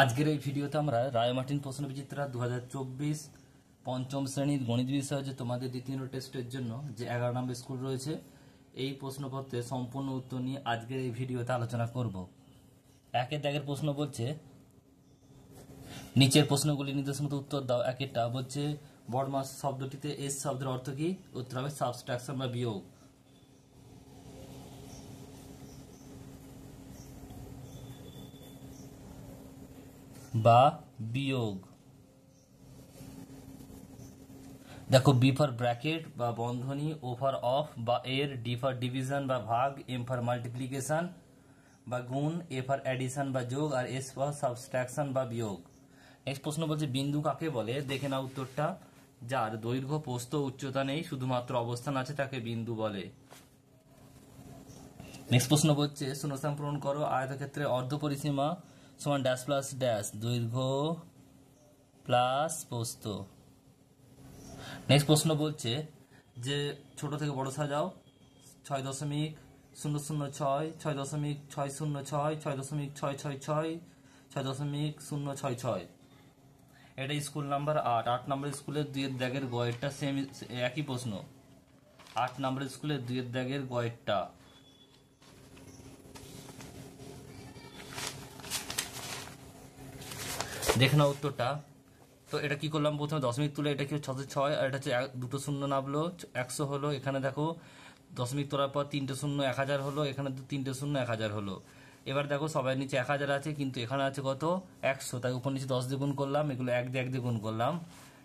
আজকের এই ভিডিওতে আমরা রায়মার্টিন প্রশ্ন বিচিত্রা দু পঞ্চম শ্রেণীর গণিত বিষয়ে যে তোমাদের দ্বিতীয় টেস্টের জন্য যে এগারো নম্বর স্কুল রয়েছে এই প্রশ্নপত্রে সম্পূর্ণ উত্তর নিয়ে আজকের এই ভিডিওতে আলোচনা করব একের দাগের প্রশ্ন বলছে নিচের প্রশ্নগুলি নির্দেশ মতো উত্তর দাও একেরটা বলছে বর্মাস শব্দটিতে এস শব্দের অর্থ কি উত্তর হবে সাবস্ট্রাকশন বা বিয়োগ বা বিয়োগ দেখো বি ফর ব্র্যাকেট বা বন্ধনী ও ফর অফ বা এর ডি ফর ডিভিশন বা ভাগ এম ফর মাল্টিপ্লিকেশন বা গুণ এ ফর অ্যাডিশন বা যোগ আর এস ফর সাবস্ট্রাকশন বা বিয়োগ নেক্সট প্রশ্ন বলছে বিন্দু কাকে বলে দেখে না উত্তরটা যার দৈর্ঘ্য পোস্ত উচ্চতা নেই শুধুমাত্র অবস্থান আছে তাকে বিন্দু বলে নেক্সট প্রশ্ন বলছে শূন্যস্থান পূরণ করো আয়তক্ষেত্রে অর্ধপরিসীমা সমান ড্যাশ প্লাস ড্যাশ দৈর্ঘ্য প্লাস পোস্ত নেক্সট প্রশ্ন বলছে যে ছোট থেকে বড় সাজাও ছয় দশমিক শূন্য শূন্য ছয় ছয় দশমিক ছয় শূন্য ছয় ছয় দশমিক ছয় ছয় ছয় ছয় দশমিক শূন্য ছয় ছয় এটা স্কুল নাম্বার আট আট নম্বর স্কুলের দুইয়ের দ্যাগের গয়েরটা সেম একই প্রশ্ন আট নম্বর স্কুলের দুইয়ের দ্যাগের গয়েরটা দেখে নাও উত্তরটা তো এটা কি করলাম প্রথমে দশমিক তুলে এটা কি ছশো ছয় আর এটা হচ্ছে দুটো শূন্য নামলো একশো হলো এখানে দেখো দশমিক তোলার পর তিনটে শূন্য এক হাজার হলো এখানে তিনটে শূন্য এক হাজার হলো এবার দেখো সবাই নিচে এক হাজার আছে কিন্তু এখানে আছে কত একশো তাই উপর নিচে দশ দ্বিগুণ করলাম এগুলো এক দিয়ে এক দ্বিগুণ করলাম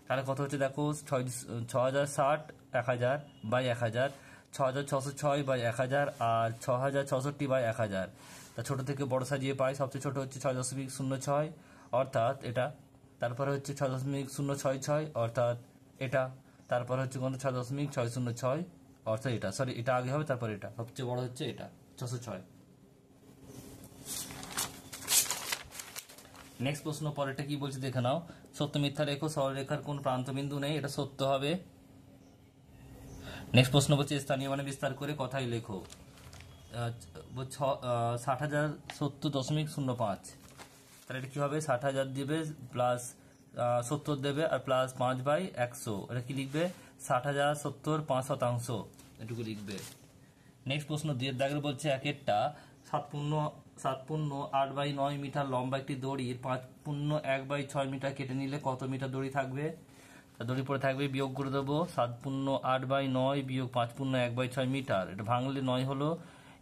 তাহলে কত হচ্ছে দেখো ছয় ছ হাজার ষাট এক হাজার বাই এক হাজার ছ হাজার ছশো ছয় বাই এক হাজার আর ছ হাজার ছষট্টি বাই এক হাজার তা ছোটো থেকে বড় সাজিয়ে পাই সবচেয়ে ছোটো হচ্ছে ছয় দশমিক শূন্য ছয় অর্থাৎ এটা তারপরে হচ্ছে ছয় দশমিক শূন্য ছয় ছয় অর্থাৎ এটা তারপর হচ্ছে কোনটা ছয় দশমিক ছয় শূন্য ছয় অর্থাৎ এটা সরি এটা আগে হবে তারপর এটা সবচেয়ে বড় হচ্ছে এটা ছশো ছয় নেক্সট প্রশ্ন পরেরটা কি বলছে দেখে নাও সত্য মিথ্যা রেখো সরলরেখার কোন প্রান্তবিন্দু নেই এটা সত্য হবে নেক্সট প্রশ্ন বলছে স্থানীয় মানে বিস্তার করে কথাই লেখো ষাট হাজার সত্তর দশমিক শূন্য পাঁচ তাহলে এটা কী হবে ষাট হাজার দেবে প্লাস সত্তর দেবে আর প্লাস পাঁচ বাই একশো এটা কী লিখবে ষাট হাজার সত্তর পাঁচ শতাংশ এটুকু লিখবে নেক্সট প্রশ্ন দিয়ে দাগের বলছে এক একটা সাত পূর্ণ সাত পূর্ণ আট বাই নয় মিটার লম্বা একটি দড়ির পাঁচ পূর্ণ এক বাই ছয় মিটার কেটে নিলে কত মিটার দড়ি থাকবে দড়ি পরে থাকবে বিয়োগ করে দেবো সাত পূর্ণ আট বাই নয় বিয়োগ পাঁচ পূর্ণ এক বাই ছয় মিটার এটা ভাঙলে নয় হলো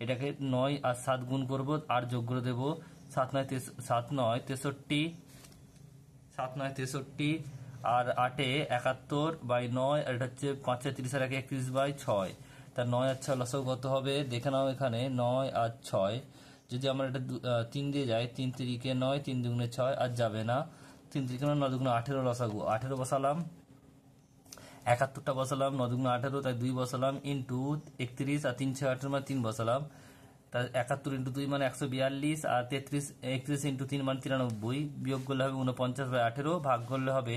এটাকে নয় আর সাত গুণ করব আর যোগ করে দেবো সাত নয় সাত নয় তেষট্টি সাত নয় তেষট্টি আর আটে একাত্তর বাই নয় আর এটা হচ্ছে পাঁচে তিরিশ আর একে একত্রিশ বাই ছয় তা নয় আর ছয় লসক কত হবে দেখে নাও এখানে নয় আর ছয় যদি আমরা এটা তিন দিয়ে যায় তিন তিরিকে নয় তিন দুগুণে ছয় আর যাবে না তিন তিরিকে নয় নয় আঠেরো লসাগু আঠেরো বসালাম একাত্তরটা বসালাম নয় দুগুণে আঠেরো তাই দুই বসালাম ইন্টু একত্রিশ আর তিন ছয় আঠেরো মানে তিন বসালাম একাত্তর ইন্টু দুই মানে একশো বিয়াল্লিশ আর তেত্রিশ একত্রিশ ইন্টু তিন মানে তিরানব্বই বিয়োগ করলে হবে উনপঞ্চাশ বাই আঠেরো ভাগ করলে হবে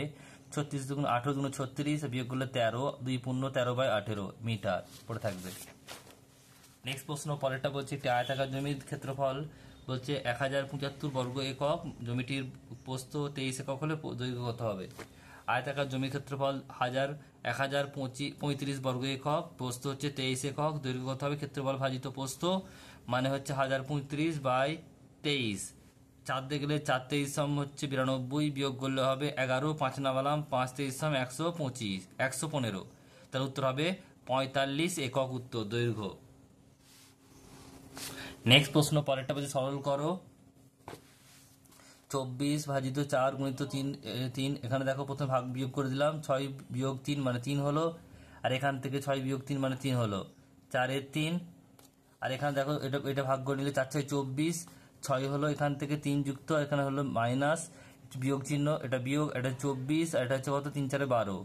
ছত্রিশ দুগুণ আঠেরো দুগুণ ছত্রিশ বিয়োগ করলে তেরো দুই পূর্ণ তেরো বাই আঠেরো মিটার পড়ে থাকবে নেক্সট প্রশ্ন পরেরটা বলছে একটি আয়তাকার জমির ক্ষেত্রফল বলছে এক হাজার পঁচাত্তর বর্গ একক জমিটির পোস্ত তেইশ একক হলে দৈর্ঘ্য কত হবে আয়তাকার জমির ক্ষেত্রফল হাজার এক হাজার পঁচিশ পঁয়ত্রিশ বর্গ একক পোস্ত হচ্ছে তেইশ একক দৈর্ঘ্য কত হবে ক্ষেত্রফল ভাজিত পোস্ত মানে হচ্ছে হাজার পঁয়ত্রিশ বাই তেইশ চার দিয়ে গেলে চার তেইশ সম হচ্ছে বিরানব্বই বিয়োগ করলে হবে এগারো পাঁচ নামালাম পাঁচ তেইশ সম একশো পঁচিশ একশো পনেরো তার উত্তর হবে পঁয়তাল্লিশ একক উত্তর দৈর্ঘ্য নেক্সট প্রশ্ন পরেরটা বলছে সরল করো চব্বিশ ভাজিত চার গুণিত তিন তিন এখানে দেখো প্রথমে ভাগ বিয়োগ করে দিলাম ছয় বিয়োগ তিন মানে তিন হলো আর এখান থেকে ছয় বিয়োগ তিন মানে তিন হলো চারের তিন আর এখানে দেখো এটা এটা ভাগ্য নিলে চার ছয় চব্বিশ ছয় হলো এখান থেকে তিন যুক্ত এখানে হলো মাইনাস বিয়োগ চিহ্ন এটা বিয়োগ এটা চব্বিশ আর এটা হচ্ছে কত তিন চারে বারো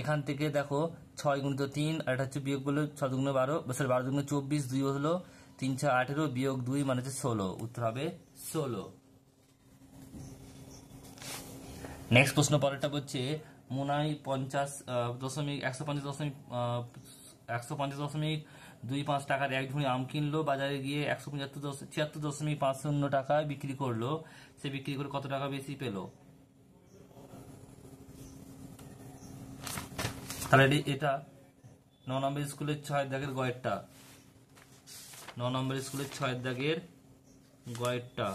এখান থেকে দেখো ছয় গুণিত তিন আর এটা হচ্ছে বিয়োগ করলে ছয় দুগুণে বারো সরি বারো দুগুণে চব্বিশ দুই হলো তিন ছয় আঠেরো বিয়োগ দুই মানে হচ্ছে ষোলো উত্তর হবে ষোলো নেক্সট প্রশ্ন পরেরটা হচ্ছে মুনাই পঞ্চাশ দশমিক একশো পঞ্চাশ দশমিক একশো পঞ্চাশ দশমিক দুই পাঁচ টাকার এক ঝুড়ি আম কিনলো বাজারে গিয়ে একশো পঁচাত্তর ছিয়াত্তর দশমিক পাঁচ শূন্য টাকায় বিক্রি করলো সে বিক্রি করে কত টাকা বেশি পেলো তাহলে এটা ন নম্বর স্কুলের ছয় দাগের গয়েরটা ন নম্বর স্কুলের ছয় দাগের গয়েরটা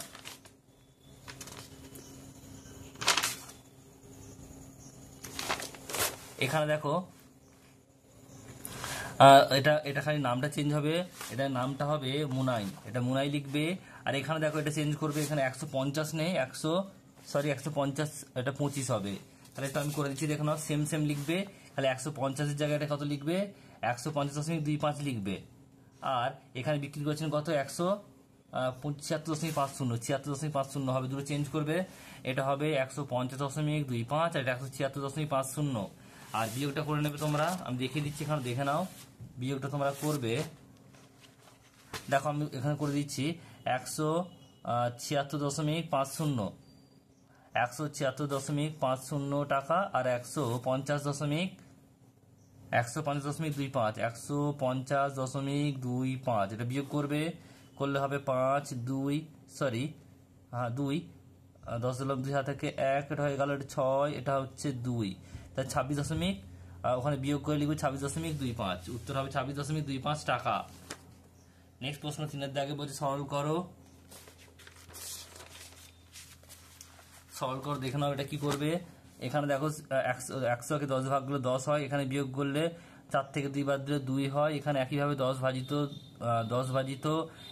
এখানে দেখো এটা এটা খালি নামটা চেঞ্জ হবে এটার নামটা হবে মুনাই এটা মুনাই লিখবে আর এখানে দেখো এটা চেঞ্জ করবে এখানে একশো পঞ্চাশ নেই একশো সরি একশো পঞ্চাশ এটা পঁচিশ হবে তাহলে এটা আমি করে দিচ্ছি দেখো না সেম সেম লিখবে তাহলে একশো পঞ্চাশের জায়গায় এটা কত লিখবে একশো পঞ্চাশ দশমিক দুই পাঁচ লিখবে আর এখানে বিক্রি করছেন কত একশো ছিয়াত্তর দশমিক পাঁচ শূন্য ছিয়াত্তর দশমিক পাঁচ শূন্য হবে দুটো চেঞ্জ করবে এটা হবে একশো পঞ্চাশ দশমিক দুই পাঁচ আর একশো ছিয়াত্তর দশমিক পাঁচ শূন্য আর বিয়োগটা করে নেবে তোমরা আমি দেখিয়ে দিচ্ছি এখানে দেখে নাও বিয়োগটা তোমরা করবে দেখো আমি এখানে করে দিচ্ছি একশো ছিয়াত্তর দশমিক পাঁচ শূন্য একশো ছিয়াত্তর দশমিক পাঁচ শূন্য টাকা আর একশো পঞ্চাশ দশমিক একশো পঞ্চাশ দশমিক দুই পাঁচ একশো পঞ্চাশ দশমিক দুই পাঁচ এটা বিয়োগ করবে করলে হবে পাঁচ দুই সরি হ্যাঁ দুই দশ দুই হাত থেকে এক এটা হয়ে গেল এটা ছয় এটা হচ্ছে দুই তাই ছাব্বিশ দশমিক ওখানে বিয়োগ করে লিখবে ছাব্বিশ দশমিক দুই পাঁচ উত্তর হবে ছাব্বিশ দশমিক দুই পাঁচ টাকা নেক্সট প্রশ্ন তিনের দাগে বলছে সরল করো সরল করো দেখে নাও এটা কি করবে এখানে দেখো একশো একশোকে দশ ভাগগুলো দশ হয় এখানে বিয়োগ করলে চার থেকে দুই বাদ দিলে দুই হয় এখানে একইভাবে দশ ভাজিত দশ ভাজিত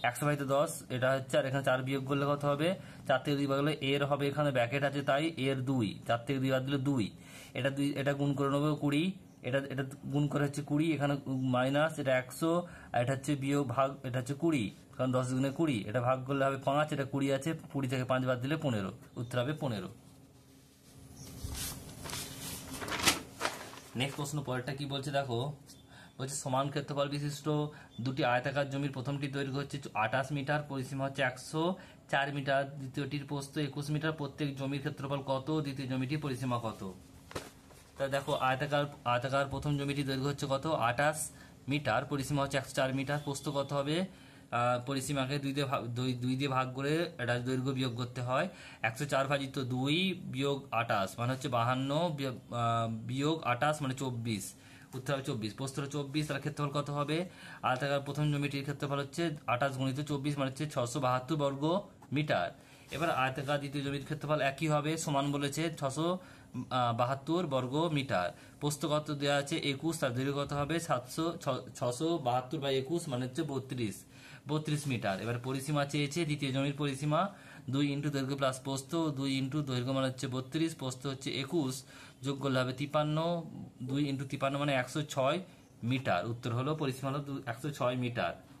একশো ভাজিত দশ এটা হচ্ছে আর এখানে চার বিয়োগ করলে কত হবে চার থেকে দুই বাদ গেলে এর হবে এখানে ব্যাকেট আছে তাই এর দুই চার থেকে দুই বাদ দিলে দুই এটা দুই এটা গুণ করে নেবো কুড়ি এটা এটা গুণ করে হচ্ছে কুড়ি এখানে মাইনাস এটা একশো আর এটা হচ্ছে বিয়োগ ভাগ এটা হচ্ছে কুড়ি কারণ দশ গুণে কুড়ি এটা ভাগ করলে হবে পাঁচ এটা কুড়ি আছে কুড়ি থেকে পাঁচ বাদ দিলে পনেরো উত্তর হবে পনেরো নেক্সট প্রশ্ন পরেরটা কি বলছে দেখো বলছে সমান ক্ষেত্রফল বিশিষ্ট দুটি আয়তাকার জমির প্রথমটি দৈর্ঘ্য হচ্ছে আঠাশ মিটার পরিসীমা হচ্ছে একশো চার মিটার দ্বিতীয়টির প্রস্ত একুশ মিটার প্রত্যেক জমির ক্ষেত্রফল কত দ্বিতীয় জমিটির পরিসীমা কত তা দেখো আয়তাকার আয়তাকার প্রথম জমিটি দৈর্ঘ্য হচ্ছে কত আঠাশ মিটার পরিসীমা হচ্ছে একশো চার মিটার পোস্ত কত হবে পরিসীমাকে দুই দিয়ে ভাগ দুই দুই দিয়ে ভাগ করে এটা দৈর্ঘ্য বিয়োগ করতে হয় একশো চার ভাজিত দুই বিয়োগ আঠাশ মানে হচ্ছে বাহান্ন বিয়োগ আটাশ মানে চব্বিশ উত্তর হবে চব্বিশ প্রস্তর চব্বিশ তার ক্ষেত্রফল কত হবে আর তার প্রথম জমিটির ক্ষেত্রফল হচ্ছে আটাশ গুণিত চব্বিশ মানে হচ্ছে ছশো বাহাত্তর বর্গ মিটার এবার আয়তাকার দ্বিতীয় জমির ক্ষেত্রফল একই হবে সমান বলেছে ছশো বাহাত্তর বর্গ মিটার পোস্তগত দেওয়া আছে একুশ তার দীর্ঘগত হবে সাতশো ছশো বাহাত্তর বা একুশ মানে হচ্ছে বত্রিশ বত্রিশ মিটার এবার পরিসীমা চেয়েছে দ্বিতীয় জমির পরিসীমা দুই ইন্টু দৈর্ঘ্য প্লাস পোস্ত দুই ইন্টু দৈর্ঘ্য মানে হচ্ছে বত্রিশ পোস্ত হচ্ছে একুশ যোগ করলে হবে তিপান্ন দুই ইন্টু তিপান্ন মানে একশো ছয় মিটার উত্তর হলো পরিসীমা হলো একশো ছয় মিটার